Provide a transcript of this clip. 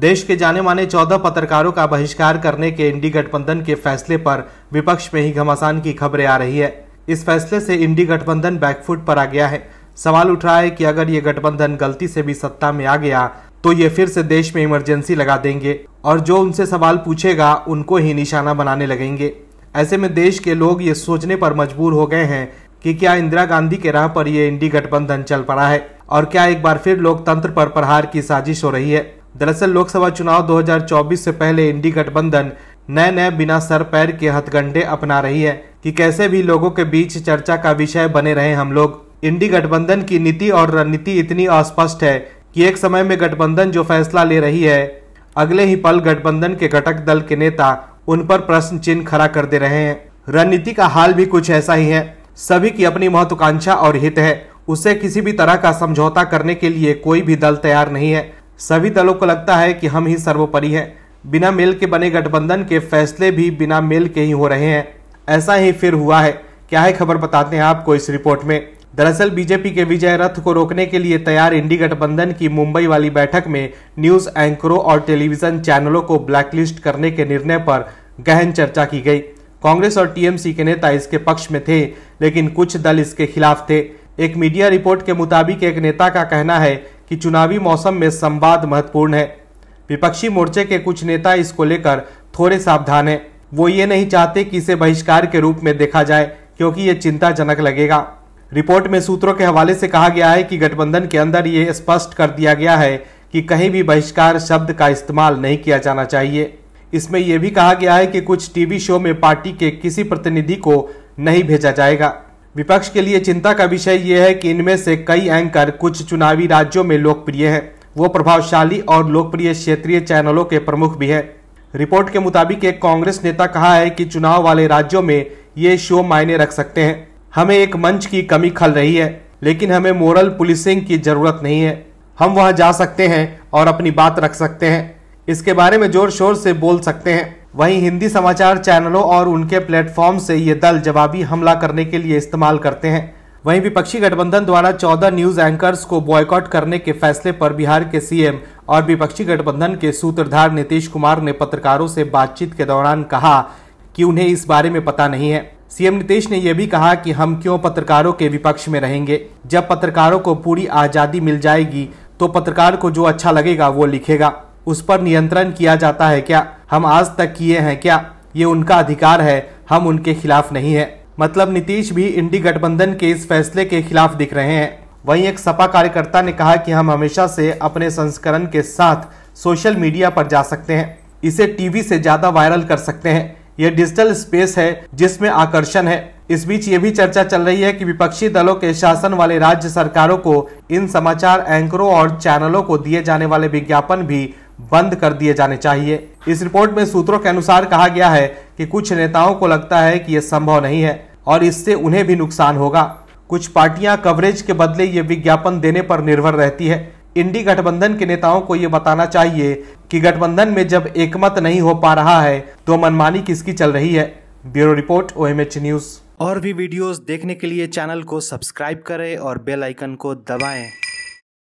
देश के जाने माने चौदह पत्रकारों का बहिष्कार करने के इंडी गठबंधन के फैसले पर विपक्ष में ही घमासान की खबरें आ रही है इस फैसले से इंडी गठबंधन बैकफुट पर आ गया है सवाल उठ रहा है कि अगर ये गठबंधन गलती से भी सत्ता में आ गया तो ये फिर से देश में इमरजेंसी लगा देंगे और जो उनसे सवाल पूछेगा उनको ही निशाना बनाने लगेंगे ऐसे में देश के लोग ये सोचने पर मजबूर हो गए हैं कि क्या इंदिरा गांधी के राह पर यह इंडी गठबंधन चल पड़ा है और क्या एक बार फिर लोकतंत्र पर प्रहार की साजिश हो रही है दरअसल लोकसभा चुनाव 2024 से पहले इंडी गठबंधन नए नए बिना सर पैर के हथगंडे अपना रही है कि कैसे भी लोगों के बीच चर्चा का विषय बने रहे हम लोग इंडी गठबंधन की नीति और रणनीति इतनी अस्पष्ट है कि एक समय में गठबंधन जो फैसला ले रही है अगले ही पल गठबंधन के घटक दल के नेता उन पर प्रश्न चिन्ह खड़ा कर दे रहे हैं रणनीति का हाल भी कुछ ऐसा ही है सभी की अपनी महत्वाकांक्षा और हित है उसे किसी भी तरह का समझौता करने के लिए कोई भी दल तैयार नहीं है सभी दलों को लगता है कि हम ही सर्वोपरि हैं बिना मेल के बने गठबंधन के फैसले भी बिना मेल के ही हो रहे हैं ऐसा ही फिर हुआ है क्या है खबर बताते हैं आपको इस रिपोर्ट में दरअसल बीजेपी के विजय रथ को रोकने के लिए तैयार इंडी गठबंधन की मुंबई वाली बैठक में न्यूज एंकरों और टेलीविजन चैनलों को ब्लैकलिस्ट करने के निर्णय पर गहन चर्चा की गई कांग्रेस और टीएमसी के नेता इसके पक्ष में थे लेकिन कुछ दल इसके खिलाफ थे एक मीडिया रिपोर्ट के मुताबिक एक नेता का कहना है कि चुनावी मौसम में संवाद महत्वपूर्ण है विपक्षी मोर्चे के कुछ नेता इसको लेकर थोड़े सावधान हैं वो ये नहीं चाहते कि इसे बहिष्कार के रूप में देखा जाए क्योंकि ये चिंताजनक लगेगा रिपोर्ट में सूत्रों के हवाले से कहा गया है कि गठबंधन के अंदर ये स्पष्ट कर दिया गया है कि कहीं भी बहिष्कार शब्द का इस्तेमाल नहीं किया जाना चाहिए इसमें यह भी कहा गया है कि कुछ टीवी शो में पार्टी के किसी प्रतिनिधि को नहीं भेजा जाएगा विपक्ष के लिए चिंता का विषय ये है कि इनमें से कई एंकर कुछ चुनावी राज्यों में लोकप्रिय हैं वो प्रभावशाली और लोकप्रिय क्षेत्रीय चैनलों के प्रमुख भी हैं रिपोर्ट के मुताबिक एक कांग्रेस नेता कहा है कि चुनाव वाले राज्यों में ये शो मायने रख सकते हैं हमें एक मंच की कमी खल रही है लेकिन हमें मोरल पुलिसिंग की जरूरत नहीं है हम वहां जा सकते हैं और अपनी बात रख सकते हैं इसके बारे में जोर शोर से बोल सकते हैं वहीं हिंदी समाचार चैनलों और उनके प्लेटफॉर्म से ये दल जवाबी हमला करने के लिए इस्तेमाल करते हैं वहीं विपक्षी गठबंधन द्वारा चौदह न्यूज एंकर्स को बॉयकॉट करने के फैसले पर बिहार के सीएम और विपक्षी गठबंधन के सूत्रधार नीतीश कुमार ने पत्रकारों से बातचीत के दौरान कहा कि उन्हें इस बारे में पता नहीं है सीएम नीतीश ने यह भी कहा कि हम क्यों पत्रकारों के विपक्ष में रहेंगे जब पत्रकारों को पूरी आजादी मिल जाएगी तो पत्रकार को जो अच्छा लगेगा वो लिखेगा उस पर नियंत्रण किया जाता है क्या हम आज तक किए हैं क्या ये उनका अधिकार है हम उनके खिलाफ नहीं है मतलब नीतीश भी इंडी गठबंधन के इस फैसले के खिलाफ दिख रहे हैं वहीं एक सपा कार्यकर्ता ने कहा कि हम हमेशा से अपने संस्करण के साथ सोशल मीडिया पर जा सकते हैं इसे टीवी से ज्यादा वायरल कर सकते हैं यह डिजिटल स्पेस है जिसमें आकर्षण है इस बीच ये भी चर्चा चल रही है कि विपक्षी दलों के शासन वाले राज्य सरकारों को इन समाचार एंकरों और चैनलों को दिए जाने वाले विज्ञापन भी बंद कर दिए जाने चाहिए इस रिपोर्ट में सूत्रों के अनुसार कहा गया है कि कुछ नेताओं को लगता है कि यह संभव नहीं है और इससे उन्हें भी नुकसान होगा कुछ पार्टियां कवरेज के बदले ये विज्ञापन देने पर निर्भर रहती है इंडी गठबंधन के नेताओं को ये बताना चाहिए कि गठबंधन में जब एकमत नहीं हो पा रहा है तो मनमानी किसकी चल रही है ब्यूरो रिपोर्ट ओ न्यूज और भी वीडियोस देखने के लिए चैनल को सब्सक्राइब करें और बेल आइकन को दबाएं